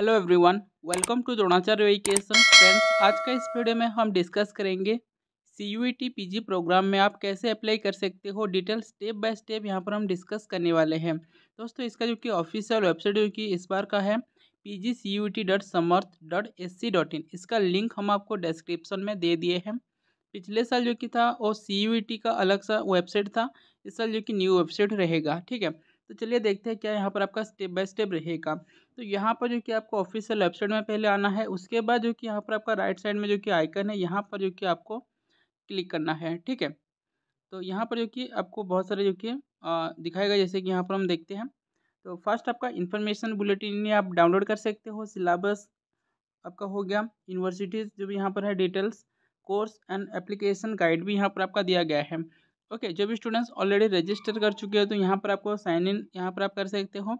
hello everyone welcome to Dronacharya education friends आज का इस वीडियो में हम डिस्कस करेंगे सी यू प्रोग्राम में आप कैसे अप्लाई कर सकते हो डिटेल स्टेप बाय स्टेप यहां पर हम डिस्कस करने वाले हैं दोस्तों इसका जो कि ऑफिशियल वेबसाइट जो कि इस बार का है P G C U T dot Samarth dot S C dot in इसका लिंक हम आपको डिस्क्रिप्शन में दे दिए हैं पिछले साल जो कि था वो सी यू टी का अलग सा वेबसाइट था इस साल जो कि न्यू वेबसाइट रहेगा ठीक है तो चलिए देखते हैं क्या यहाँ पर आपका स्टेप बाय स्टेप रहेगा तो यहाँ पर जो कि आपको ऑफिशियल वेबसाइट में पहले आना है उसके बाद जो कि यहाँ पर आपका राइट साइड में जो कि आइकन है यहाँ पर जो कि आपको क्लिक करना है ठीक है तो यहाँ पर जो कि आपको बहुत सारे जो कि दिखाएगा जैसे कि यहाँ पर हम देखते हैं तो फर्स्ट आपका इन्फॉर्मेशन बुलेटिन आप डाउनलोड कर सकते हो सिलेबस आपका हो गया यूनिवर्सिटीज़ जो भी यहाँ पर है details course and application guide भी यहाँ पर आपका दिया गया है ओके okay, जो भी स्टूडेंट्स ऑलरेडी रजिस्टर कर चुके हैं तो यहाँ पर आपको साइन इन यहाँ पर आप कर सकते हो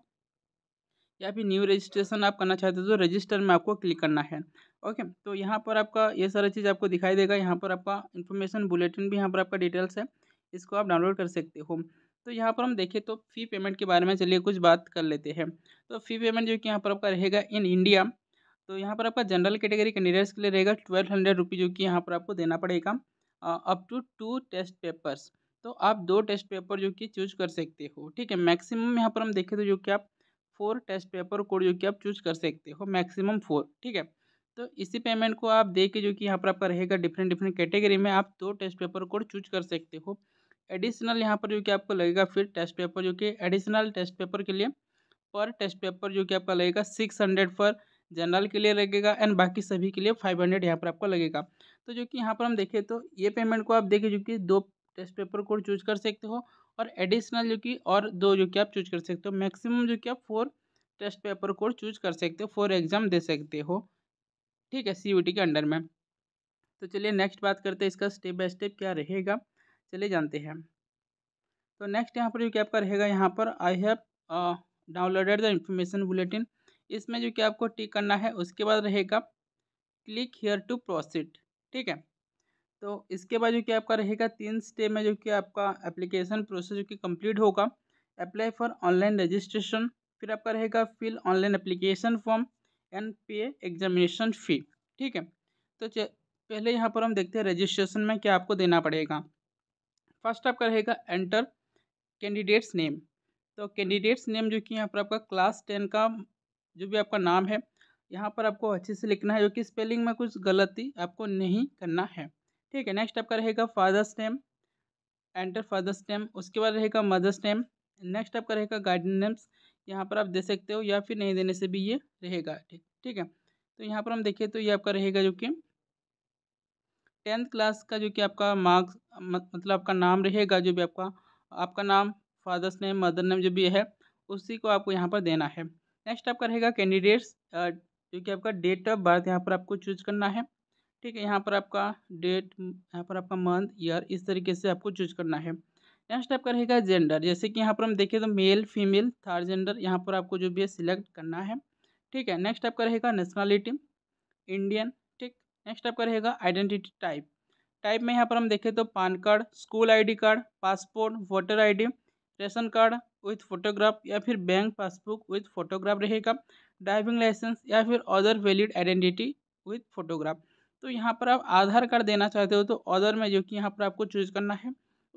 या फिर न्यू रजिस्ट्रेशन आप करना चाहते हो तो रजिस्टर में आपको क्लिक करना है ओके तो यहाँ पर आपका ये सारा चीज़ आपको दिखाई देगा यहाँ पर आपका इन्फॉर्मेशन बुलेटिन भी यहाँ पर आपका डिटेल्स है इसको आप डाउनलोड कर सकते हो तो यहाँ पर हम देखें तो फ़ी पेमेंट के बारे में चलिए कुछ बात कर लेते हैं तो फ़ी पेमेंट जो कि यहाँ पर आपका रहेगा इन इंडिया तो यहाँ पर आपका जनरल कैटेगरी कैंडिडेट्स के लिए रहेगा ट्वेल्व हंड्रेड रुपीज़ जो कि यहाँ पर आपको देना पड़ेगा up to two test papers तो आप दो टेस्ट पेपर जो कि चूज कर सकते हो ठीक है मैक्सिमम यहाँ पर हम देखें तो जो कि आप फोर टेस्ट पेपर कोड जो कि आप चूज कर सकते हो मैक्सिमम फोर ठीक है तो इसी पेमेंट को आप दे के जो कि यहाँ पर आपका रहेगा डिफरेंट डिफरेंट कैटेगरी में आप दो टेस्ट पेपर कोड चूज कर सकते हो एडिशनल यहाँ पर जो कि आपको लगेगा फिर टेस्ट पेपर जो कि एडिशनल टेस्ट पेपर के लिए पर टेस्ट पेपर जो कि आपका लगेगा सिक्स हंड्रेड पर जनरल के लिए लगेगा एंड बाकी सभी के लिए फाइव हंड्रेड यहाँ पर आपको लगेगा तो जो कि यहाँ पर हम देखें तो ये पेमेंट को आप देखें जो कि दो टेस्ट पेपर कोड चूज कर सकते हो और एडिशनल जो कि और दो जो कि आप चूज कर सकते हो मैक्सिमम जो कि आप four test paper code choose कर सकते हो फोर एग्जाम दे सकते हो ठीक है सी के अंडर में तो चलिए नेक्स्ट बात करते हैं इसका स्टेप बाय स्टेप क्या रहेगा चलिए जानते हैं तो नेक्स्ट यहाँ पर जो कि आपका रहेगा यहाँ पर I have downloaded the information bulletin इसमें जो कि आपको टिक करना है उसके बाद रहेगा क्लिक हेयर टू प्रोसीड ठीक है तो इसके बाद जो कि आपका रहेगा तीन स्टेप में जो कि आपका एप्लीकेशन प्रोसेस जो कि कंप्लीट होगा अप्लाई फॉर ऑनलाइन रजिस्ट्रेशन फिर आपका रहेगा fill online application form and pay examination fee ठीक है तो पहले यहाँ पर हम देखते हैं रजिस्ट्रेशन में क्या आपको देना पड़ेगा फर्स्ट आपका रहेगा एंटर कैंडिडेट्स नेम तो कैंडिडेट्स नेम जो कि यहाँ पर आपका क्लास टेन का जो भी आपका नाम है यहाँ पर आपको अच्छे से लिखना है जो कि स्पेलिंग में कुछ गलती आपको नहीं करना है ठीक है नेक्स्ट आपका रहेगा father's name enter father's name उसके बाद रहेगा मदर्स नेम नेक्स्ट आपका रहेगा गार्डन नेम्स यहाँ पर आप दे सकते हो या फिर नहीं देने से भी ये रहेगा ठीक ठीक है तो यहाँ पर हम देखें तो ये आपका रहेगा जो कि टेंथ क्लास का जो कि आपका मार्क्स मतलब आपका नाम रहेगा जो भी आपका आपका नाम फादर्स नेम मदर नेम जो भी है उसी को आपको यहाँ पर देना है नेक्स्ट आपका रहेगा कैंडिडेट्स जो कि आपका डेट ऑफ बर्थ यहाँ पर आपको चूज करना है ठीक है यहाँ पर आपका डेट यहाँ पर आपका मंथ ईयर इस तरीके से आपको चूज करना है नेक्स्ट आपका रहेगा जेंडर जैसे कि यहाँ पर हम देखें तो मेल फीमेल थर्ड जेंडर यहाँ पर आपको जो भी है सिलेक्ट करना है ठीक है नेक्स्ट आपका रहेगा नेशनलिटी इंडियन ठीक नेक्स्ट आपका रहेगा आइडेंटिटी टाइप टाइप में यहाँ पर हम देखें तो PAN card school I card passport voter I ration card with photograph या फिर बैंक पासबुक विथ फोटोग्राफ रहेगा ड्राइविंग लाइसेंस या फिर other valid identity with photograph तो यहाँ पर आप आधार कार्ड देना चाहते हो तो ऑर्डर में जो कि यहाँ पर आपको चूज़ करना है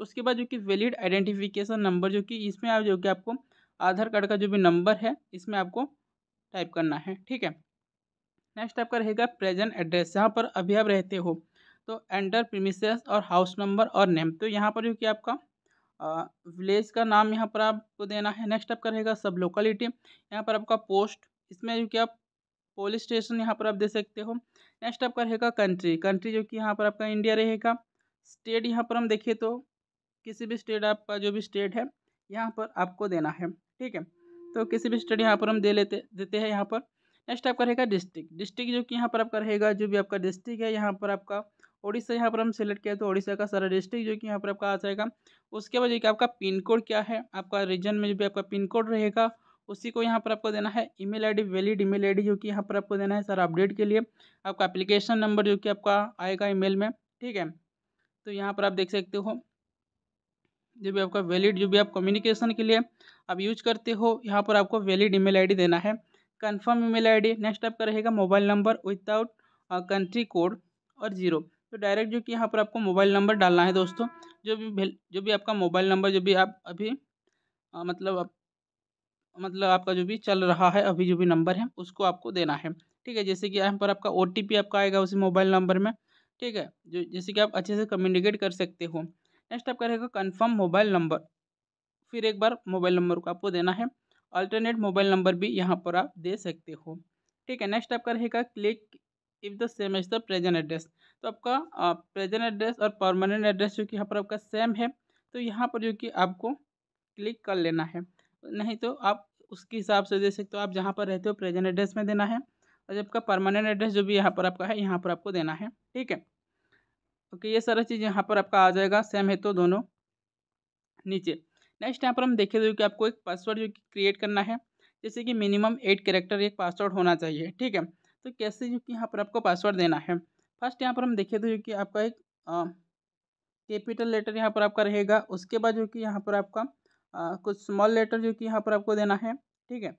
उसके बाद जो कि वैलिड आइडेंटिफिकेशन नंबर जो कि इसमें आप जो कि आपको आधार कार्ड का जो भी नंबर है इसमें आपको टाइप करना है ठीक है नेक्स्ट आपका रहेगा प्रेजेंट एड्रेस यहाँ पर अभी आप रहते हो तो एंटर प्रीमिस और हाउस नंबर और नेम तो यहाँ पर जो कि आपका विलेज का नाम यहाँ पर आपको देना है नेक्स्ट आपका रहेगा सब लोकलिटी यहाँ पर आपका पोस्ट इसमें जो कि आप पोलिस स्टेशन यहाँ पर आप दे सकते हो नेक्स्ट आपका रहेगा कंट्री कंट्री जो कि यहाँ पर आपका इंडिया रहेगा स्टेट यहाँ पर हम देखें तो किसी भी स्टेट आपका जो भी स्टेट है यहाँ पर आपको देना है ठीक है तो किसी भी स्टेट यहाँ पर हम दे लेते देते हैं यहाँ पर नेक्स्ट आपका रहेगा डिस्ट्रिक्ट डिस्ट्रिक्ट जो कि यहाँ पर आपका रहेगा जो भी आपका डिस्ट्रिक्ट है यहाँ पर आपका उड़ीसा यहाँ पर हम सेलेक्ट किया तो उड़ीसा का सारा डिस्ट्रिक्ट जो कि यहाँ पर आपका आ जाएगा उसके बाद जो कि आपका पिन कोड क्या है आपका रीजन में जो भी आपका पिन कोड रहेगा उसी को यहाँ पर आपको देना है email ID valid email ID जो कि यहाँ पर आपको देना है सर अपडेट के लिए आपका एप्लीकेशन नंबर जो कि आपका आएगा ईमेल में ठीक है तो यहाँ पर आप देख सकते हो जो भी आपका वैलिड जो भी आप कम्युनिकेशन के लिए आप यूज करते हो यहाँ पर आपको वैलिड ईमेल आईडी देना है कंफर्म ईमेल आईडी नेक्स्ट आपका रहेगा mobile number without country code और ज़ीरो तो डायरेक्ट जो कि यहाँ पर आपको मोबाइल नंबर डालना है दोस्तों जो भी जो भी आपका मोबाइल नंबर जो भी आप अभी आ, मतलब आप मतलब आपका जो भी चल रहा है अभी जो भी नंबर है उसको आपको देना है ठीक है जैसे कि यहाँ पर आपका ओ आपका आएगा उसी मोबाइल नंबर में ठीक है जो जैसे कि आप अच्छे से कम्युनिकेट कर सकते हो नेक्स्ट आपका रहेगा कन्फर्म मोबाइल नंबर फिर एक बार मोबाइल नंबर को आपको देना है अल्टरनेट मोबाइल नंबर भी यहाँ पर आप दे सकते हो ठीक है नेक्स्ट आपका रहेगा click if the same as the present address तो आपका प्रेजेंट एड्रेस और परमानेंट एड्रेस जो कि यहाँ पर आपका सेम है तो यहाँ पर जो कि आपको क्लिक कर लेना है नहीं तो आप उसके हिसाब से दे सकते हो आप जहाँ पर रहते हो प्रेजेंट एड्रेस में देना है और जब का परमानेंट एड्रेस जो भी यहाँ पर आपका है यहाँ पर आपको देना है ठीक है ओके ये सारा चीज़ यहाँ पर आपका आ जाएगा सेम है तो दोनों नीचे नेक्स्ट यहाँ पर हम देखे तो कि आपको एक पासवर्ड जो क्रिएट करना है जैसे कि मिनिमम एट करेक्टर एक पासवर्ड होना चाहिए ठीक है तो कैसे जो कि यहाँ पर आपको पासवर्ड देना है फर्स्ट यहाँ पर हम देखे तो जो कि आपका एक कैपिटल लेटर यहाँ पर आपका रहेगा उसके बाद जो कि यहाँ पर आपका आ, कुछ स्मॉल लेटर जो कि यहाँ पर आपको देना है ठीक है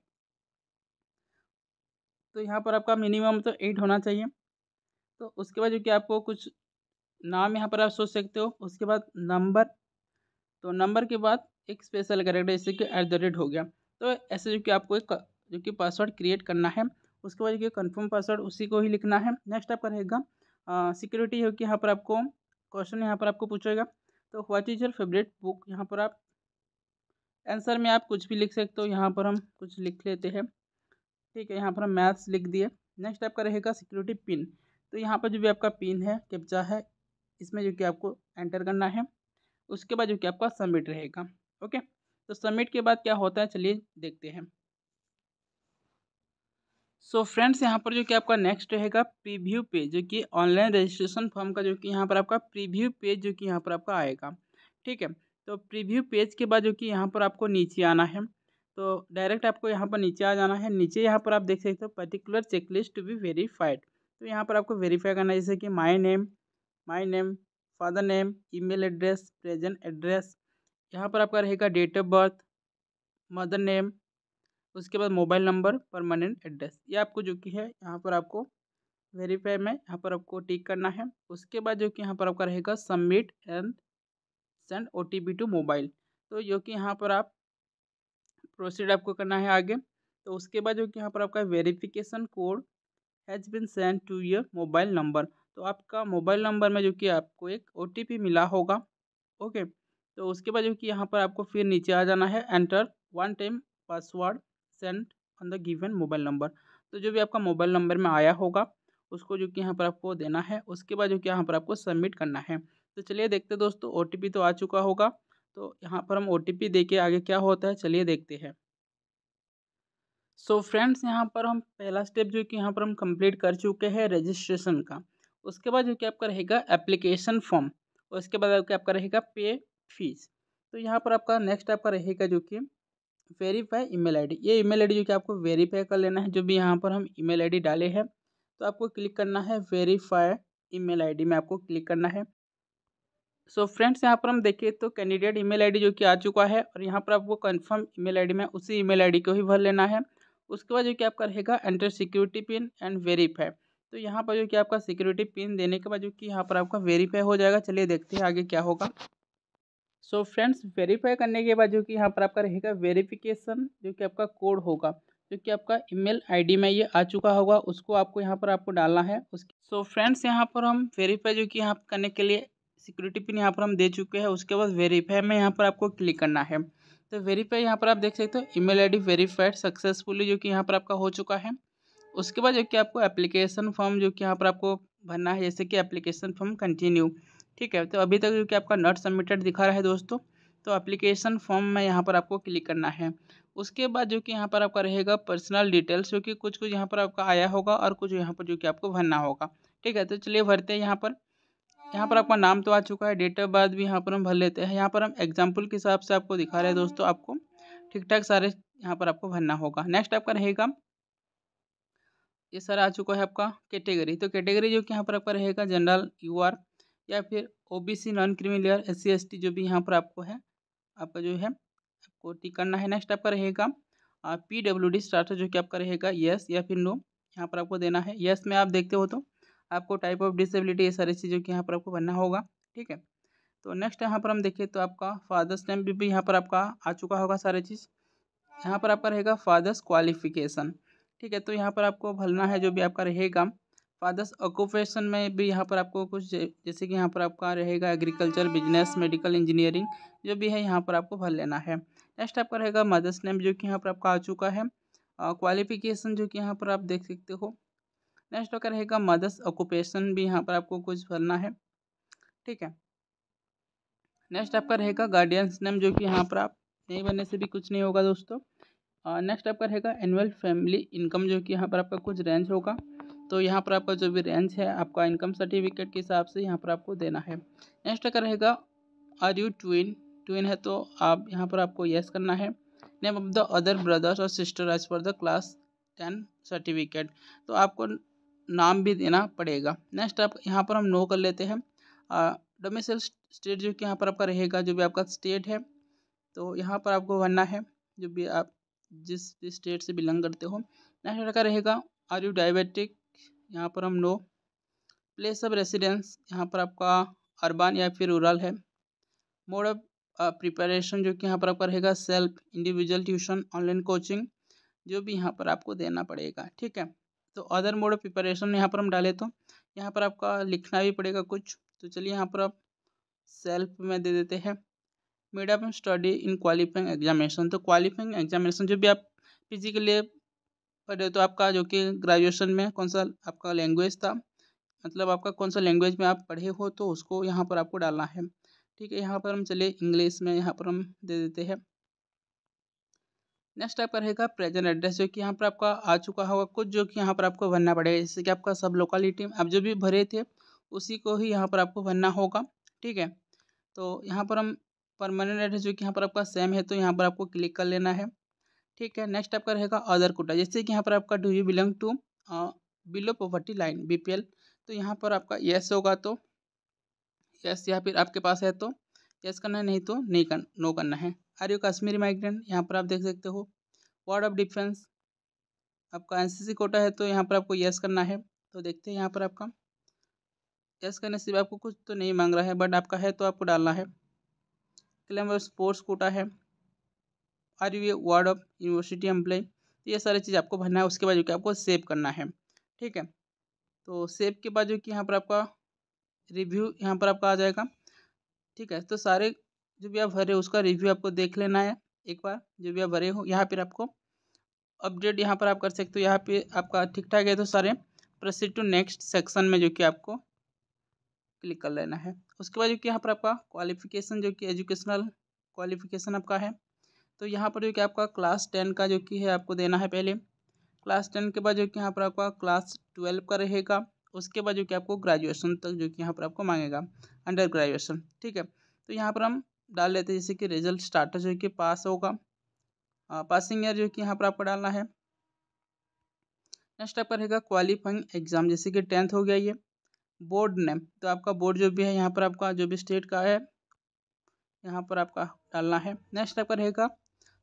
तो यहाँ पर आपका मिनिमम तो एट होना चाहिए तो उसके बाद जो कि आपको कुछ नाम यहाँ पर आप सोच सकते हो उसके बाद नंबर तो नंबर के बाद एक स्पेशल करेक्टर जैसे कि एट द रेट हो गया तो ऐसे जो कि आपको एक जो कि पासवर्ड क्रिएट करना है उसके बाद जो कि कन्फर्म पासवर्ड उसी को ही लिखना है नेक्स्ट आपका रहेगा सिक्योरिटी जो कि यहाँ पर आपको क्वेश्चन यहाँ पर आपको पूछेगा तो what is your favourite book यहाँ पर आप आंसर में आप कुछ भी लिख सकते हो यहाँ पर हम कुछ लिख लेते हैं ठीक है यहाँ पर हम मैथ्स लिख दिए नेक्स्ट आपका रहेगा सिक्योरिटी पिन तो यहाँ पर जो भी आपका पिन है कैप्चा है इसमें जो कि आपको एंटर करना है उसके बाद जो कि आपका सबमिट रहेगा ओके तो सबमिट के बाद क्या होता है चलिए देखते हैं सो so फ्रेंड्स यहाँ पर जो कि आपका नेक्स्ट रहेगा प्रीव्यू पेज जो कि ऑनलाइन रजिस्ट्रेशन फॉर्म का जो कि यहाँ पर आपका प्रीव्यू पेज जो कि यहाँ पर आपका आएगा ठीक है तो प्रीव्यू पेज के बाद जो कि यहाँ पर आपको नीचे आना है तो डायरेक्ट आपको यहाँ पर नीचे आ जाना है नीचे यहाँ पर आप देख सकते हो particular checklist to be verified तो यहाँ पर आपको वेरीफाई करना है जैसे कि my name my name father name email address present address यहाँ पर आपका रहेगा date of birth mother name उसके बाद मोबाइल नंबर परमानेंट एड्रेस ये आपको जो कि है यहाँ पर आपको वेरीफाई में यहाँ पर आपको टिक करना है उसके बाद जो कि यहाँ पर आपका रहेगा submit and send O T P to mobile तो जो कि यहाँ पर आप प्रोसीड आपको करना है आगे तो उसके बाद जो कि यहाँ पर आपका verification code has been send to your mobile number तो आपका मोबाइल नंबर में जो कि आपको एक ओ टी पी मिला होगा ओके तो उसके बाद जो कि यहाँ पर आपको फिर नीचे आ जाना है enter one time password send on the given mobile number तो जो भी आपका मोबाइल नंबर में आया होगा उसको जो कि यहाँ पर आपको देना है उसके बाद जो कि यहाँ पर आपको सबमिट करना है तो चलिए देखते दोस्तों ओ तो आ चुका होगा तो यहाँ पर हम ओ टी आगे क्या होता है चलिए देखते हैं सो so फ्रेंड्स यहाँ पर हम पहला स्टेप जो कि यहाँ पर हम कंप्लीट कर चुके हैं रजिस्ट्रेशन का उसके बाद जो कि आपका रहेगा एप्लीकेशन फॉर्म और उसके बाद आपका आपका रहेगा पे फीस तो यहाँ पर आपका नेक्स्ट आपका रहेगा जो कि वेरीफाई ईमेल आईडी ये ईमेल आईडी जो कि आपको वेरीफाई कर लेना है जो भी यहाँ पर हम ईमेल आईडी डाले हैं तो आपको क्लिक करना है वेरीफाई ई मेल में आपको क्लिक करना है सो so फ्रेंड्स यहाँ पर हम देखें तो कैंडिडेट ईमेल आईडी जो कि आ चुका है और यहाँ पर आपको कंफर्म ईमेल आईडी में उसी ईमेल आईडी को ही भर लेना है उसके बाद जो कि आपका रहेगा enter security pin and verify तो यहाँ पर जो कि आपका सिक्योरिटी पिन देने के बाद जो कि यहाँ पर आपका वेरीफाई हो जाएगा चलिए देखते हैं आगे क्या होगा सो फ्रेंड्स वेरीफाई करने के बाद जो कि यहाँ पर आपका रहेगा वेरीफिकेशन जो कि आपका कोड होगा जो कि आपका ईमेल आईडी में ये आ चुका होगा उसको आपको यहाँ पर आपको डालना है उसके सो फ्रेंड्स यहाँ पर हम वेरीफाई जो कि यहाँ करने के लिए सिक्योरिटी पिन यहाँ पर हम दे चुके हैं उसके बाद वेरीफाई में यहाँ पर आपको क्लिक करना है तो वेरीफाई यहाँ पर आप देख सकते हो ईमेल आईडी वेरीफाइड सक्सेसफुली जो कि यहाँ पर आपका हो चुका है उसके बाद जो कि आपको एप्लीकेशन फॉर्म जो कि यहाँ पर आपको भरना है जैसे कि एप्लीकेशन फॉर्म कंटिन्यू ठीक है तो अभी तक जो कि आपका नॉट सबमिटेड दिखा रहा है दोस्तों तो एप्लीकेशन फॉर्म में यहाँ पर आपको क्लिक करना है उसके बाद जो कि यहाँ पर आपका रहेगा पर्सनल डिटेल्स जो कि कुछ कुछ यहाँ पर आपका आया होगा और कुछ यहाँ पर जो कि आपको भरना होगा ठीक है तो चलिए भरते हैं यहाँ पर यहाँ पर आपका नाम तो आ चुका है डेट ऑफ बर्थ भी यहाँ पर हम भर लेते हैं यहाँ पर हम एग्जाम्पल के हिसाब से आपको दिखा रहे हैं दोस्तों आपको ठीक ठाक सारे यहाँ पर आपको भरना होगा नेक्स्ट आपका रहेगा ये सर आ चुका है आपका कैटेगरी तो कैटेगरी जो कि यहाँ पर आपका रहेगा जनरल यू आर या फिर OBC non creamy layer S C S T जो भी यहाँ पर आपको है आपका जो है आपको टिक करना है नेक्स्ट आपका रहेगा पी डब्ल्यू डी स्टार्टर जो कि आपका रहेगा यस या फिर नो यहाँ पर आपको देना है यस में आप देखते हो तो आपको टाइप ऑफ डिसेबिलिटी ये सारी चीज़ों की यहाँ पर आपको भरना होगा ठीक है तो नेक्स्ट यहाँ पर हम देखें तो आपका फादर्स नेम भी, भी यहाँ पर आपका आ चुका होगा सारे चीज़ यहाँ पर आपका रहेगा फादर्स क्वालिफिकेशन ठीक है तो यहाँ पर आपको भरना है जो भी आपका रहेगा फादर्स ऑक्यूपेशन में भी यहाँ पर आपको कुछ जैसे कि यहाँ पर आपका रहेगा एग्रीकल्चर बिजनेस मेडिकल इंजीनियरिंग जो भी है यहाँ पर आपको भर लेना है नेक्स्ट आपका रहेगा मदर्स नेम जो कि यहाँ पर आपका आ चुका है क्वालिफिकेशन जो कि यहाँ पर आप देख सकते हो नेक्स्ट होकर रहेगा मदर्स ऑक्यूपेशन भी यहाँ पर आपको कुछ भरना है ठीक है नेक्स्ट आपका रहेगा गार्डियंस नेम जो कि यहाँ पर आप नहीं बनने से भी कुछ नहीं होगा दोस्तों नेक्स्ट आपका रहेगा एनुअल फैमिली इनकम जो कि यहाँ पर आपका कुछ रेंज होगा तो यहाँ पर आपका जो भी रेंज है आपका इनकम सर्टिफिकेट के हिसाब से यहाँ पर आपको देना है नेक्स्ट आपका रहेगा आर यू ट्विन ट्विन है तो आप यहाँ पर आपको येस करना है name of the other brothers और sister as per the class ten certificate तो आपको नाम भी देना पड़ेगा नेक्स्ट आप यहाँ पर हम नो कर लेते हैं डोमिसल स्टेट जो कि यहाँ पर आपका रहेगा जो भी आपका स्टेट है तो यहाँ पर आपको भरना है जो भी आप जिस भी स्टेट से बिलोंग करते हो नेक्स्ट आपका रहेगा आर यू डायबिटिक यहाँ पर हम नो प्लेस ऑफ रेसिडेंस यहाँ पर आपका अरबान या फिर रूरल है मोड ऑफ प्रिपरेशन जो कि यहाँ पर आपका रहेगा self individual tuition online coaching जो भी यहाँ पर आपको देना पड़ेगा ठीक है तो अदर मोड ऑफ प्रिपरेशन यहाँ पर हम डाले तो यहाँ पर आपका लिखना भी पड़ेगा कुछ तो चलिए यहाँ पर आप सेल्फ में दे देते हैं medium of study in qualifying examination तो क्वालिफाइंग एग्जामिनेशन जो भी आप फिजिकली के लिए तो आपका जो कि ग्रेजुएशन में कौन सा आपका लैंग्वेज था मतलब आपका कौन सा लैंग्वेज में आप पढ़े हो तो उसको यहाँ पर आपको डालना है ठीक है यहाँ पर हम चले इंग्लिश में यहाँ पर हम दे देते हैं नेक्स्ट आपका रहेगा प्रेजेंट एड्रेस जो कि यहाँ पर आपका आ चुका होगा कुछ जो कि यहाँ पर आपको भरना पड़ेगा जैसे कि आपका सब लोकालिटी आप जो भी भरे थे उसी को ही यहाँ पर आपको भरना होगा ठीक है तो यहाँ पर हम परमानेंट एड्रेस जो कि यहाँ पर आपका सेम है तो यहाँ पर आपको क्लिक कर लेना है ठीक है नेक्स्ट आपका रहेगा अदर कोटा जैसे कि यहाँ पर आपका do you belong to below poverty line B तो यहाँ पर आपका येस होगा तो यस या फिर आपके पास है तो येस करना है नहीं तो नहीं कर नो करना है आर यू कश्मीरी माइग्रेंट यहाँ पर आप देख सकते हो वार्ड ऑफ डिफेंस आपका एनसीसी कोटा है तो यहाँ पर आपको यस करना है तो देखते हैं यहाँ पर आपका यस करने से आपको कुछ तो नहीं मांग रहा है बट आपका है तो आपको डालना है क्लेम ऑफ स्पोर्ट्स कोटा है are you a ward of university employ तो ये सारी चीज़ आपको भरना है उसके बाद जो कि आपको सेव करना है ठीक है तो सेव के बाद जो कि यहाँ पर आपका रिव्यू यहाँ पर आपका आ जाएगा ठीक है तो सारे जो भी आप भरे हो उसका रिव्यू आपको देख लेना है एक बार जो भी आप भरे हो यहाँ पर आपको अपडेट यहाँ पर आप कर सकते हो यहाँ पे आपका ठीक ठाक है तो सारे प्रोसीड टू नेक्स्ट सेक्शन में जो कि आपको क्लिक कर लेना है उसके बाद जो कि यहाँ पर आपका क्वालिफिकेशन जो कि एजुकेशनल क्वालिफिकेशन आपका है तो यहाँ पर जो कि आपका क्लास टेन का जो कि है आपको देना है पहले क्लास टेन के बाद जो कि यहाँ पर आपका क्लास ट्वेल्व का रहेगा उसके बाद जो कि आपको ग्रेजुएशन तक जो कि यहाँ पर आपको मांगेगा अंडर ग्रेजुएशन ठीक है तो यहाँ पर हम डाल लेते हैं जैसे कि रिजल्ट स्टार्टर जो कि पास होगा आ, पासिंग ईयर जो कि यहाँ पर आपको डालना है नेक्स्ट आपका रहेगा क्वालिफाइंग एग्ज़ाम जैसे कि टेंथ हो गया ये बोर्ड नेम तो आपका बोर्ड जो भी है यहाँ पर आपका जो भी स्टेट का है यहाँ पर आपका डालना है नेक्स्ट आपका रहेगा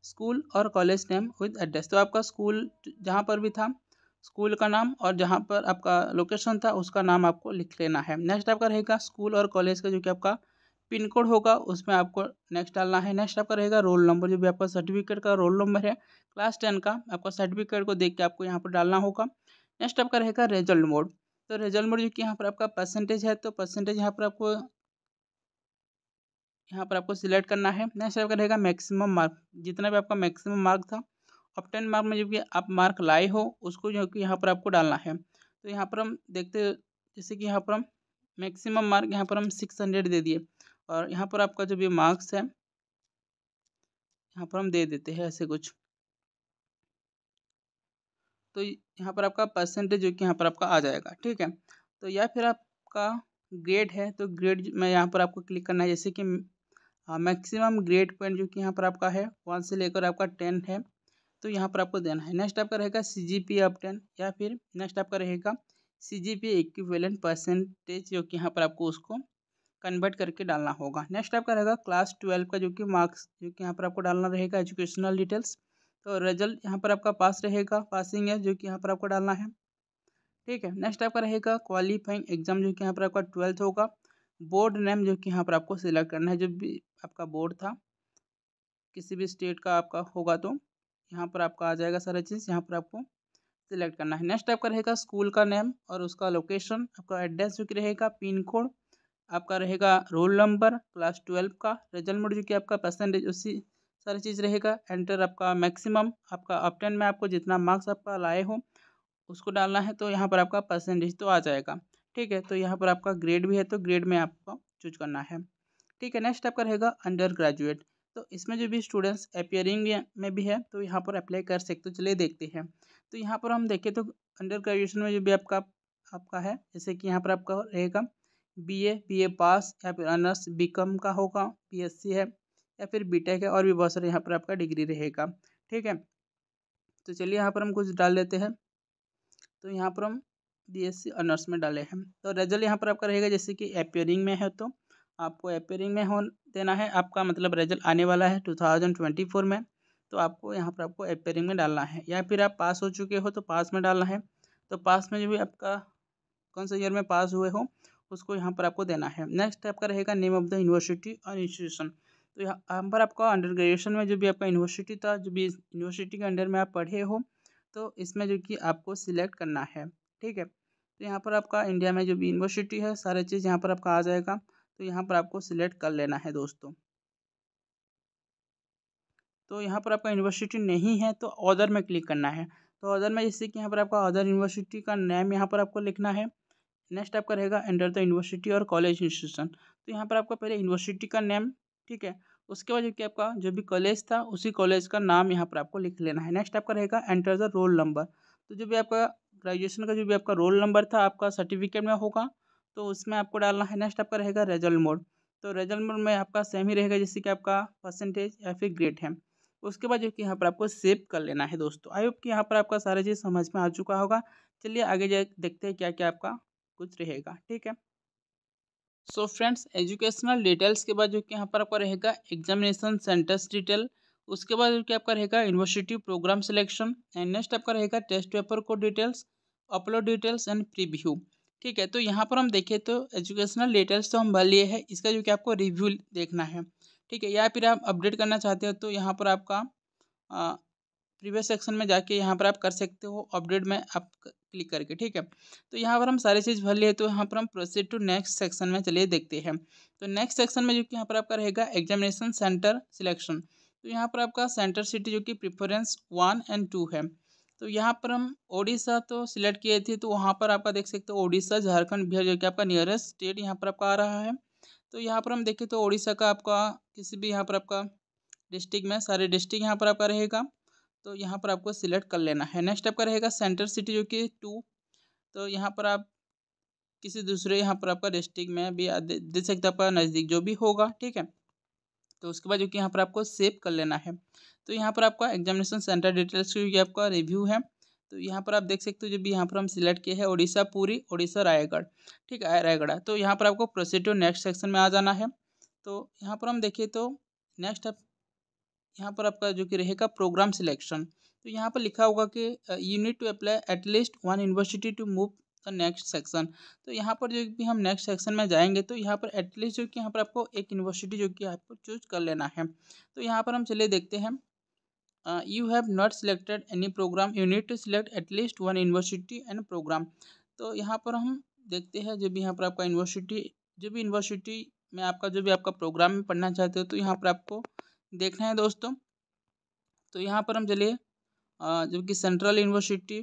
स्कूल और कॉलेज नेम विद एड्रेस तो आपका स्कूल जहाँ पर भी था स्कूल का नाम और जहाँ पर आपका लोकेशन था उसका नाम आपको लिख लेना है नेक्स्ट आपका रहेगा स्कूल और कॉलेज का जो कि आपका पिन कोड होगा उसमें आपको नेक्स्ट डालना है नेक्स्ट आपका रहेगा रोल नंबर जो भी आपका सर्टिफिकेट का रोल नंबर है क्लास टेन का आपका सर्टिफिकेट को देख के आपको यहाँ पर डालना होगा नेक्स्ट आपका रहेगा रिजल्ट मोड तो रिजल्ट मोड जो कि यहाँ पर आपका परसेंटेज है तो परसेंटेज यहाँ पर आपको यहाँ पर आपको सिलेक्ट करना है नेक्स्ट आपका रहेगा मैक्सिमम मार्क जितना भी आपका मैक्सिमम मार्क था टेन मार्क में जो कि आप मार्क लाए हो उसको जो कि यहाँ पर आपको डालना है तो यहाँ पर हम देखते जैसे कि यहाँ पर हम मैक्सिमम मार्क यहाँ पर हम सिक्स हंड्रेड दे दिए और यहाँ पर आपका जो भी मार्क्स है यहाँ पर हम दे देते हैं ऐसे कुछ तो यहाँ पर आपका परसेंटेज जो कि यहाँ पर आपका आ जाएगा ठीक है तो या फिर आपका ग्रेड है तो ग्रेड में यहाँ पर आपको क्लिक करना है जैसे कि मैक्सिमम ग्रेड पॉइंट जो कि यहाँ पर आपका है वन से लेकर आपका टेन है तो यहाँ पर आपको देना है नेक्स्ट आपका रहेगा C G P up ten या फिर नेक्स्ट आपका रहेगा C G P equivalent percentage जो कि यहाँ पर आपको उसको कन्वर्ट करके डालना होगा नेक्स्ट आपका रहेगा क्लास ट्वेल्व का जो कि मार्क्स जो कि यहाँ पर आपको डालना रहेगा एजुकेशनल डिटेल्स तो रिजल्ट यहाँ पर आपका पास रहेगा पासिंग है जो कि यहाँ पर आपको डालना है ठीक है नेक्स्ट आपका रहेगा क्वालिफाइंग एग्जाम जो कि यहाँ पर आपका ट्वेल्थ होगा बोर्ड नेम जो कि यहाँ पर आपको सिलेक्ट करना है जो भी आपका बोर्ड था किसी भी स्टेट का आपका होगा तो यहाँ पर आपका आ जाएगा सारा चीज़ यहाँ पर आपको सिलेक्ट करना है नेक्स्ट आपका रहेगा स्कूल का नेम और उसका लोकेशन आपका एड्रेस जो कि रहेगा पिन कोड आपका रहेगा रोल नंबर क्लास ट्वेल्व का रिजल्ट मोड जो कि आपका परसेंटेज उसी सारी चीज़ रहेगा एंटर आपका मैक्सिमम आपका अपटेन में आपको जितना मार्क्स आपका लाए हो उसको डालना है तो यहाँ पर आपका परसेंटेज तो आ जाएगा ठीक है तो यहाँ पर आपका ग्रेड भी है तो ग्रेड में आपको चूज करना है ठीक है नेक्स्ट आपका रहेगा अंडर ग्रेजुएट तो इसमें जो भी स्टूडेंट्स अपियरिंग में भी है तो यहाँ पर अप्लाई कर सकते हो चलिए देखते हैं तो यहाँ पर हम देखें तो अंडर ग्रेजुएशन में जो भी आपका आपका है जैसे कि यहाँ पर आपका रहेगा बीए बीए पास या फिर अनर्स बीकॉम का होगा बीएससी है या फिर बीटेक है और भी बहुत सारे यहाँ पर आपका डिग्री रहेगा ठीक है तो चलिए यहाँ पर हम कुछ डाल लेते हैं तो यहाँ पर हम बीएससी ऑनर्स में डाले हैं तो रिजल्ट यहाँ पर आपका रहेगा जैसे कि अपेयरिंग में है तो आपको अपेयरिंग में हो देना है आपका मतलब रिजल्ट आने वाला है टू थाउजेंड ट्वेंटी फोर में तो आपको यहाँ पर आपको अपेयरिंग में डालना है या फिर आप पास हो चुके हो तो पास में डालना है तो पास में जो भी आपका कौन से ईयर में पास हुए हो उसको यहाँ पर आपको देना है नेक्स्ट आपका रहेगा नेम ऑफ द यूनिवर्सिटी और इंस्टीट्यूशन तो यहाँ पर आपका अंडर ग्रेजुएशन में जो भी आपका यूनिवर्सिटी था जो भी यूनिवर्सिटी के अंडर में आप पढ़े हो तो इसमें जो कि आपको सिलेक्ट करना है ठीक है तो यहाँ पर आपका इंडिया में जो भी यूनिवर्सिटी है सारे चीज़ यहाँ पर आपका आ जाएगा तो यहाँ पर आपको सिलेक्ट कर लेना है दोस्तों तो यहाँ पर आपका यूनिवर्सिटी नहीं है तो अदर में क्लिक करना है तो अदर में जैसे कि यहाँ पर आपका अदर यूनिवर्सिटी का नेम यहाँ पर आपको लिखना है नेक्स्ट आपका रहेगा एंटर द यूनिवर्सिटी और कॉलेज इंस्टीट्यूशन तो यहाँ पर आपका पहले यूनिवर्सिटी का नेम ठीक है उसके बाद जो कि आपका जो भी कॉलेज था उसी कॉलेज का नाम यहाँ पर आपको लिख लेना है नेक्स्ट आपका रहेगा एंटर द रोल नंबर तो जो भी आपका ग्रेजुएशन का जो भी आपका रोल नंबर था आपका सर्टिफिकेट में होगा तो उसमें आपको डालना है नेक्स्ट आपका रहेगा रिजल्ट मोड तो रिजल्ट मोड में आपका सेम ही रहेगा जैसे कि आपका परसेंटेज या फिर ग्रेड है उसके बाद जो कि यहाँ पर आपको सेव कर लेना है दोस्तों आई होप कि यहाँ पर आपका सारा चीज़ समझ में आ चुका होगा चलिए आगे जाए देखते हैं क्या क्या आपका कुछ रहेगा ठीक है सो फ्रेंड्स एजुकेशनल डिटेल्स के बाद जो कि यहाँ पर आपका रहेगा एग्जामिनेशन सेंटर्स डिटेल उसके बाद जो कि आपका रहेगा university programme selection and next आपका रहेगा टेस्ट पेपर को details upload details and preview ठीक है तो यहाँ पर हम देखें तो एजुकेशनल डिटेल्स तो हम भर लिए है इसका जो कि आपको रिव्यू देखना है ठीक है या फिर आप अपडेट करना चाहते हो तो यहाँ पर आपका प्रीवियस सेक्शन में जाके यहाँ पर आप कर सकते हो अपडेट में आप क्लिक करके ठीक है तो यहाँ पर हम सारी चीज़ भर लिए तो यहाँ पर हम प्रोसीड टू नेक्स्ट सेक्शन में चलिए देखते हैं तो नेक्स्ट सेक्शन में जो कि यहाँ पर आपका रहेगा एग्जामिनेशन सेंटर सिलेक्शन तो यहाँ पर आपका सेंटर सिटी जो कि प्रिफरेंस वन एंड टू है तो यहाँ पर हम ओडिशा तो सिलेक्ट किए थे तो वहाँ पर आपका देख सकते हो ओडिशा झारखंड बिहार जो कि आपका नियरेस्ट स्टेट यहाँ पर आपका आ रहा है तो यहाँ पर हम देखें तो ओडिशा का आपका किसी भी यहाँ पर आपका डिस्ट्रिक्ट में सारे डिस्ट्रिक्ट यहाँ पर आपका रहेगा तो यहाँ पर आपको सिलेक्ट कर लेना है नेक्स्ट आपका रहेगा सेंटर सिटी जो कि टू तो यहाँ पर आप किसी दूसरे यहाँ पर आपका डिस्ट्रिक्ट में भी दे, सकते आपका नज़दीक जो भी होगा ठीक है तो उसके बाद जो कि यहाँ पर आपको सेव कर लेना है तो यहाँ पर आपका एग्जामिनेशन सेंटर डिटेल्स जो कि आपका रिव्यू है तो यहाँ पर आप देख सकते हो जो भी यहाँ पर हम सिलेक्ट किए हैं उड़ीसा पूरी उड़ीसा रायगढ़ ठीक है रायगढ़ तो यहाँ पर आपको प्रोसीड्यू नेक्स्ट सेक्शन में आ जाना है तो यहाँ पर हम देखिए तो नेक्स्ट आप यहाँ पर आपका जो कि रहेगा प्रोग्राम सिलेक्शन तो यहाँ पर लिखा होगा कि you need to apply at least one university to move the next section तो यहाँ पर जो कि हम नेक्स्ट सेक्शन में जाएंगे तो यहाँ पर एटलीस्ट जो कि यहाँ पर आपको एक यूनिवर्सिटी जो कि आपको चूज कर लेना है तो यहाँ पर हम चलिए देखते हैं you have not selected any programme you need to select at least one university and programme तो यहाँ पर हम देखते हैं जब यहाँ पर आपका यूनिवर्सिटी जो भी यूनिवर्सिटी में आपका जो भी आपका प्रोग्राम में पढ़ना चाहते हो तो यहाँ पर आपको देखना है दोस्तों तो यहाँ पर हम चलिए जबकि सेंट्रल यूनिवर्सिटी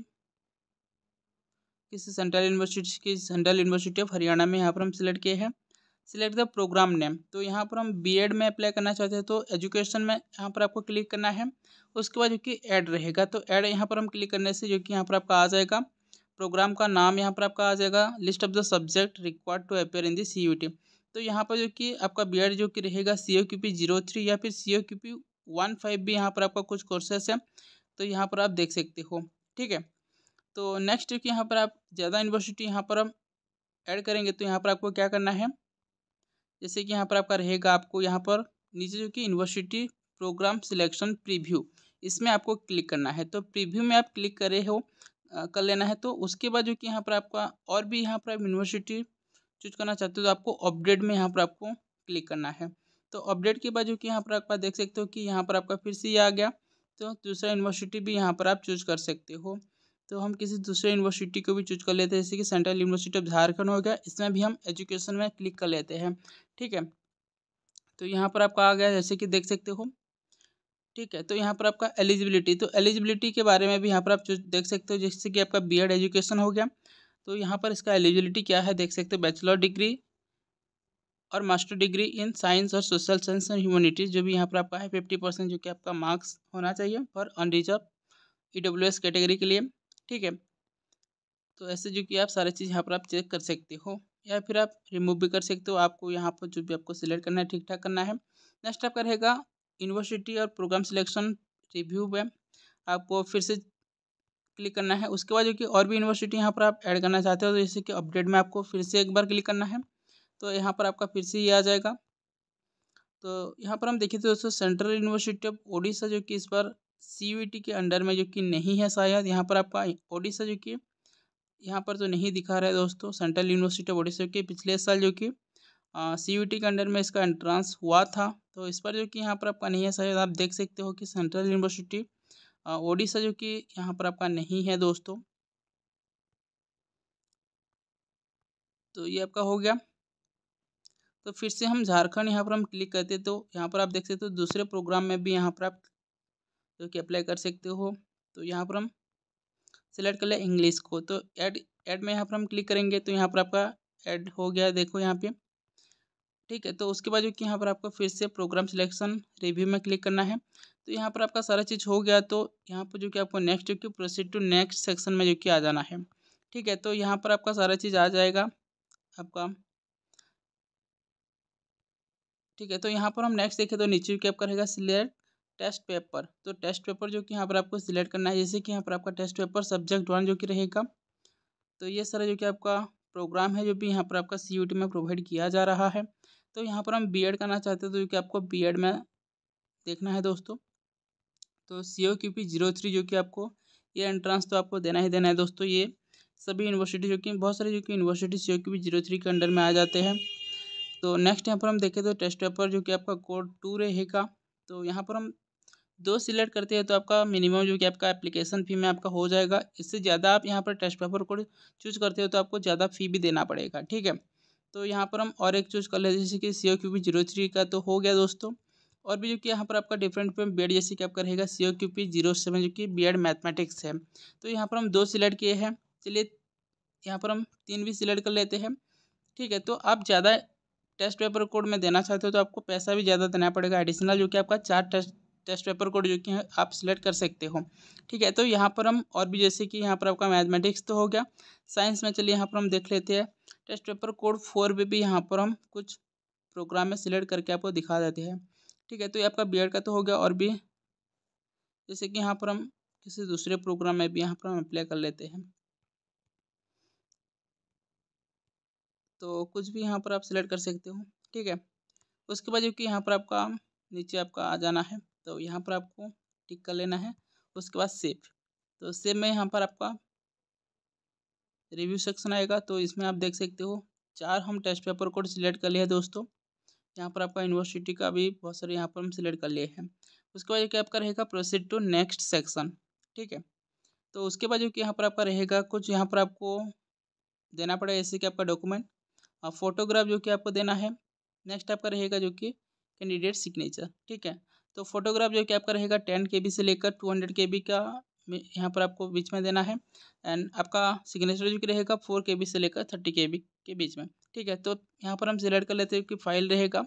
किस सेंट्रल यूनिवर्सिटी की सेंट्रल यूनिवर्सिटी ऑफ हरियाणा में यहाँ पर हम सिलेक्ट किए हैं सिलेक्ट द प्रोग्राम नेम तो यहाँ पर हम बीएड में अप्लाई करना चाहते हैं तो एजुकेशन में यहाँ पर आपको क्लिक करना है उसके बाद जो कि ऐड रहेगा तो ऐड यहाँ पर हम क्लिक करने से जो कि यहाँ पर आपका आ जाएगा प्रोग्राम का नाम यहाँ पर आपका आ जाएगा list of the subject required to appear in the C तो यहाँ पर जो कि आपका बी जो कि रहेगा C O Q P zero three या फिर C O Q P one five भी यहाँ पर आपका कुछ कोर्सेस है तो यहाँ पर आप देख सकते हो ठीक है तो नेक्स्ट जो कि यहाँ पर आप ज़्यादा यूनिवर्सिटी यहाँ पर हम ऐड करेंगे तो यहाँ पर आपको क्या करना है जैसे कि यहाँ पर आपका रहेगा आपको यहाँ पर नीचे जो कि यूनिवर्सिटी प्रोग्राम सिलेक्शन प्रीव्यू इसमें आपको क्लिक करना है तो प्रीव्यू में आप क्लिक करे हो कर लेना है तो उसके बाद जो कि यहाँ पर आपका और भी यहाँ पर आप यूनिवर्सिटी चूज करना चाहते हो तो आपको अपडेट में यहाँ पर आपको क्लिक करना है तो अपडेट के बाद जो कि यहाँ पर आप देख सकते हो कि यहाँ पर आपका फिर से ये आ गया तो दूसरा यूनिवर्सिटी भी यहाँ पर आप चूज कर सकते हो तो हम किसी दूसरे यूनिवर्सिटी को भी चूज कर लेते हैं जैसे कि सेंट्रल यूनिवर्सिटी ऑफ झारखंड हो गया इसमें भी हम एजुकेशन में क्लिक कर लेते हैं ठीक है तो यहाँ पर आपका आ गया जैसे कि देख सकते हो ठीक है तो यहाँ पर आपका एलिजिबिलिटी तो एलिजिबिलिटी के बारे में भी यहाँ पर आप देख सकते हो जैसे कि आपका बीएड एजुकेशन हो गया तो यहाँ पर इसका एलिजिबिलिटी क्या है देख सकते हो बैचलर डिग्री और मास्टर डिग्री इन साइंस और सोशल साइंस एंड ह्यूमनिटीज़ जो भी यहाँ पर आपका है फिफ्टी परसेंट जो कि आपका मार्क्स होना चाहिए for unreserve E W S category के लिए ठीक है तो ऐसे जो कि आप सारे चीज़ यहाँ पर आप चेक कर सकते हो या फिर आप रिमूव भी कर सकते हो आपको यहाँ पर जो भी आपको सिलेक्ट करना है ठीक ठाक करना है नेक्स्ट आपका रहेगा यूनिवर्सिटी और प्रोग्राम सिलेक्शन रिव्यू में आपको फिर से क्लिक करना है उसके बाद जो कि और भी यूनिवर्सिटी यहाँ पर आप ऐड करना चाहते हो तो जैसे कि अपडेट में आपको फिर से एक बार क्लिक करना है तो यहाँ पर आपका फिर से ये आ जाएगा तो यहाँ पर हम देखें तो दोस्तों सेंट्रल यूनिवर्सिटी ऑफ ओडिशा जो कि इस बार सी e के अंडर में जो कि नहीं है शायद यहाँ पर आपका ओडिशा जो कि यहाँ पर तो नहीं दिखा रहा है दोस्तों सेंट्रल यूनिवर्सिटी ऑफ ओडिशा के पिछले साल जो कि सी e के अंडर में इसका एंट्रांस हुआ था तो इस पर जो कि यहाँ पर आपका नहीं है शायद आप देख सकते हो कि सेंट्रल यूनिवर्सिटी ओडिशा जो कि यहाँ पर आपका नहीं है दोस्तों तो ये आपका हो गया तो फिर से हम झारखंड यहाँ पर हम क्लिक करते तो यहाँ पर आप देख सकते हो तो दूसरे प्रोग्राम में भी यहाँ पर आप जो कि अप्लाई कर सकते हो तो यहाँ पर हम सिलेक्ट कर ले इंग्लिश को तो ऐड ऐड में यहाँ पर हम क्लिक करेंगे तो यहाँ पर आपका ऐड हो गया देखो यहाँ पे ठीक है तो उसके बाद जो कि यहाँ पर आपको फिर से प्रोग्राम सिलेक्शन रिव्यू में क्लिक करना है तो यहाँ पर आपका सारा चीज़ हो गया तो यहाँ पर जो कि आपको नेक्स्ट जो कि प्रोसीड टू नेक्स्ट सेक्शन में जो कि आ जाना है ठीक है तो यहाँ पर आपका सारा चीज़ आ जाएगा आपका ठीक है तो यहाँ पर हम नेक्स्ट देखें तो नीचे जो कि आपका रहेगा सिलेक्ट टेस्ट पेपर तो टेस्ट पेपर जो कि यहाँ पर आपको सिलेक्ट करना है जैसे कि यहाँ पर आपका टेस्ट पेपर सब्जेक्ट वन जो कि रहेगा तो ये सारा जो कि आपका प्रोग्राम है जो भी यहाँ पर आपका सी में प्रोवाइड किया जा रहा है तो यहाँ पर हम बी करना चाहते हैं तो जो कि आपको बी में देखना है दोस्तों तो C O Q P zero three जो कि आपको ये एंट्रेंस तो आपको देना ही देना है दोस्तों ये सभी यूनिवर्सिटी जो कि बहुत सारी जो कि university C O Q P zero three के अंडर में आ जाते हैं तो नेक्स्ट यहाँ पर हम देखें तो टेस्ट पेपर जो कि आपका कोड टू रहेगा तो यहाँ पर हम दो सिलेक्ट करते हैं तो आपका मिनिमम जो कि आपका एप्लीकेशन फ़ी में आपका हो जाएगा इससे ज़्यादा आप यहाँ पर टेस्ट पेपर कोड चूज करते हो तो आपको ज़्यादा फ़ी भी देना पड़ेगा ठीक है तो यहाँ पर हम और एक चूज कर लेते हैं जैसे कि C O Q P zero three का तो हो गया दोस्तों और भी जो कि यहाँ पर आपका डिफरेंट डिफरेंट बी एड जैसे कि आपका रहेगा C O Q P zero seven जो कि बी एड मैथमेटिक्स है तो यहाँ पर हम दो सिलेक्ट किए हैं चलिए यहाँ पर हम तीन भी सिलेक्ट कर लेते हैं ठीक है तो आप ज़्यादा टेस्ट पेपर कोड में देना चाहते हो तो आपको पैसा भी ज़्यादा देना पड़ेगा एडिशनल जो कि आपका चार टेस्ट टेस्ट पेपर कोड जो कि आप सिलेक्ट कर सकते हो ठीक है तो यहाँ पर हम और भी जैसे कि यहाँ पर आपका मैथमेटिक्स तो हो गया साइंस में चलिए यहाँ पर हम देख लेते हैं टेस्ट पेपर कोड फोर भी, भी यहाँ पर हम कुछ प्रोग्राम में सिलेक्ट करके आपको दिखा देते हैं ठीक है तो ये आपका बी का तो हो गया और भी जैसे कि यहाँ पर हम किसी दूसरे प्रोग्राम में भी यहाँ पर हम अप्लाई कर लेते हैं तो कुछ भी यहाँ पर आप सिलेक्ट कर सकते हो ठीक है उसके बाद जो कि यहाँ पर आपका नीचे आपका आ जाना है तो यहाँ पर आपको टिक कर लेना है उसके बाद सेव तो सेव में यहाँ पर आपका रिव्यू सेक्शन आएगा तो इसमें आप देख सकते हो चार हम टेस्ट पेपर कोड सिलेक्ट कर लिया दोस्तों यहाँ पर आपका यूनिवर्सिटी का भी बहुत सारे यहाँ पर हम सिलेक्ट कर लिए हैं उसके बाद जो कि आपका रहेगा प्रोसीड टू नेक्स्ट सेक्शन ठीक है तो उसके बाद जो कि यहाँ पर आपका रहेगा कुछ यहाँ पर आपको देना पड़ेगा जैसे कि आपका डॉक्यूमेंट और फोटोग्राफ जो कि आपको देना है नेक्स्ट आपका रहेगा जो कि कैंडिडेट सिग्नेचर ठीक है तो फोटोग्राफ जो कि आपका रहेगा टेन के बी से लेकर टू हंड्रेड के बी का यहाँ पर आपको बीच में देना है एंड आपका सिग्नेचर जो कि रहेगा फोर के से लेकर थर्टी के के बीच में ठीक है तो यहाँ पर हम सिलेक्ट कर लेते हैं कि फाइल रहेगा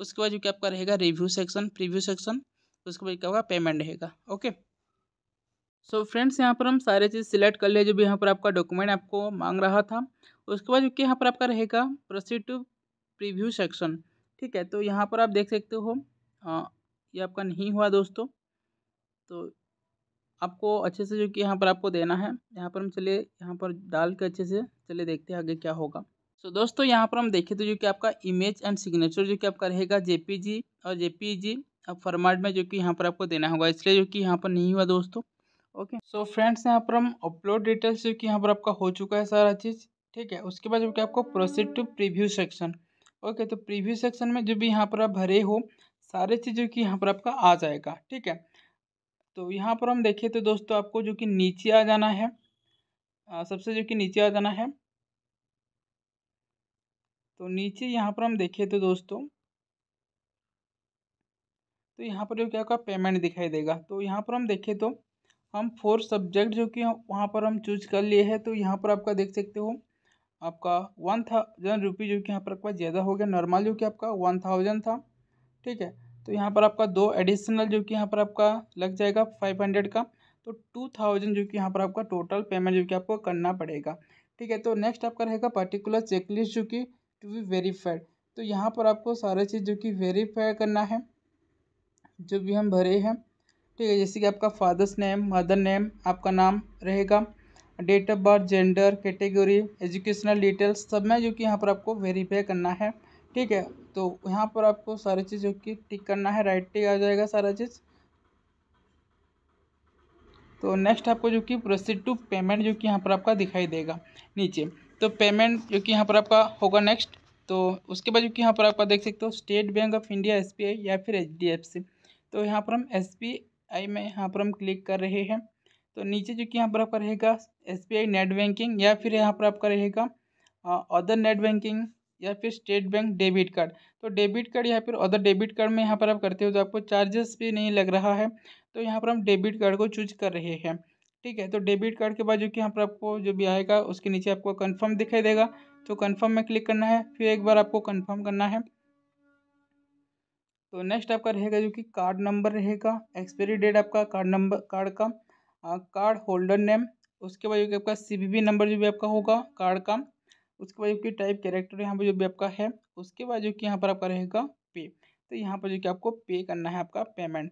उसके बाद जो कि आपका रहेगा रिव्यू सेक्शन प्रीव्यू सेक्शन उसके बाद क्या होगा पेमेंट रहेगा ओके सो फ्रेंड्स यहाँ पर हम सारे चीज़ सिलेक्ट कर लिया जो भी यहाँ पर आपका डॉक्यूमेंट आपको मांग रहा था उसके बाद जो कि यहाँ पर आपका रहेगा प्रोसीड टू प्रीव्यू सेक्शन ठीक है तो यहाँ पर आप देख सकते हो हाँ, ये आपका नहीं हुआ दोस्तों तो आपको अच्छे से जो कि यहाँ पर आपको देना है यहाँ पर हम चलिए यहाँ पर डाल के अच्छे से चलिए देखते हैं आगे क्या होगा सो so, दोस्तों यहाँ पर हम देखें तो जो कि आपका इमेज एंड सिग्नेचर जो कि आपका रहेगा जेपीजी और जेपीजी अब फॉर्मेट में जो कि यहाँ पर आपको देना होगा इसलिए जो कि यहाँ पर नहीं हुआ दोस्तों ओके सो फ्रेंड्स यहाँ पर हम अपलोड डिटेल्स जो कि यहाँ पर आपका हो चुका है सारा चीज़ ठीक है उसके बाद जो कि आपको proceed to preview section okay तो प्रीव्यू सेक्शन में जो भी यहाँ पर आप भरे हो सारे चीज़ जो कि यहाँ पर आपका आ जाएगा ठीक है तो यहाँ पर हम देखे तो दोस्तों आपको जो कि नीचे आ जाना है आ, सबसे जो कि नीचे आ जाना है तो नीचे यहाँ पर हम देखे तो दोस्तों तो यहाँ पर जो क्या आपका पेमेंट दिखाई देगा तो यहाँ पर हम देखे तो हम फोर सब्जेक्ट जो कि वहाँ पर हम चूज कर लिए हैं तो यहाँ पर आपका देख सकते हो आपका वन थाउजेंड रुपीज़ जो कि यहाँ पर आपका ज़्यादा हो गया नॉर्मल जो कि आपका वन थाउजेंड था ठीक है तो यहाँ पर आपका दो एडिशनल जो कि यहाँ पर आपका लग जाएगा फाइव हंड्रेड का तो टू थाउजेंड जो कि यहाँ पर आपका टोटल पेमेंट जो कि आपको करना पड़ेगा ठीक है तो नेक्स्ट आपका रहेगा पर्टिकुलर चेकलिस्ट जो कि टू बी वेरीफाइड तो यहाँ पर आपको सारे चीज़ जो कि वेरीफाई करना है जो भी हम भरे हैं ठीक है जैसे कि आपका फादर्स नेम मदर नेम आपका नाम रहेगा date of birth gender category educational details सब में जो कि यहाँ पर आपको वेरीफाई करना है ठीक है तो यहाँ पर आपको सारी जो कि टिक करना है राइट टिक आ जाएगा सारा चीज़ तो नेक्स्ट आपको जो कि प्रोसीड टू पेमेंट जो कि यहाँ पर आपका दिखाई देगा नीचे तो पेमेंट जो कि यहाँ पर आपका होगा नेक्स्ट तो उसके बाद जो कि यहाँ पर आपका देख सकते हो State Bank of India S या फिर एच तो यहाँ पर हम एस में यहाँ पर हम क्लिक कर रहे हैं तो नीचे जो कि यहाँ पर आपका रहेगा एस नेट बैंकिंग या फिर यहाँ पर आपका रहेगा अदर नेट बैंकिंग या फिर स्टेट बैंक डेबिट कार्ड तो डेबिट कार्ड या फिर अदर डेबिट कार्ड में यहाँ पर आप करते हो तो आपको चार्जेस भी नहीं लग रहा है तो यहाँ पर हम डेबिट कार्ड को चूज कर रहे हैं ठीक है तो डेबिट कार्ड के बाद जो कि यहाँ पर आपको जो भी आएगा उसके नीचे आपको कन्फर्म दिखाई देगा तो कन्फर्म में क्लिक करना है फिर एक बार आपको कन्फर्म करना है तो नेक्स्ट आपका रहेगा जो कि कार्ड नंबर रहेगा एक्सपायरी डेट आपका कार्ड नंबर कार्ड का कार्ड होल्डर नेम उसके बाद जो कि आपका सी नंबर जो भी आपका होगा कार्ड का उसके बाद जो कि टाइप कैरेक्टर यहाँ पर जो भी आपका है उसके बाद जो कि यहाँ पर आपका रहेगा पे तो यहाँ पर जो कि आपको पे करना है आपका पेमेंट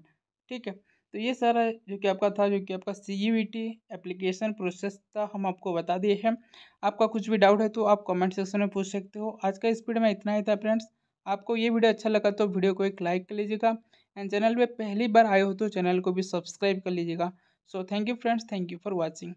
ठीक है तो ये सारा जो कि आपका था जो कि आपका C U V T application process था हम आपको बता दिए हैं आपका कुछ भी डाउट है तो आप कमेंट सेक्शन में पूछ सकते हो आज का स्पीड में इतना ही था फ्रेंड्स आपको ये वीडियो अच्छा लगा तो वीडियो को एक लाइक कर लीजिएगा एंड चैनल पे पहली बार आए हो तो चैनल को भी सब्सक्राइब कर लीजिएगा so thank you friends thank you for watching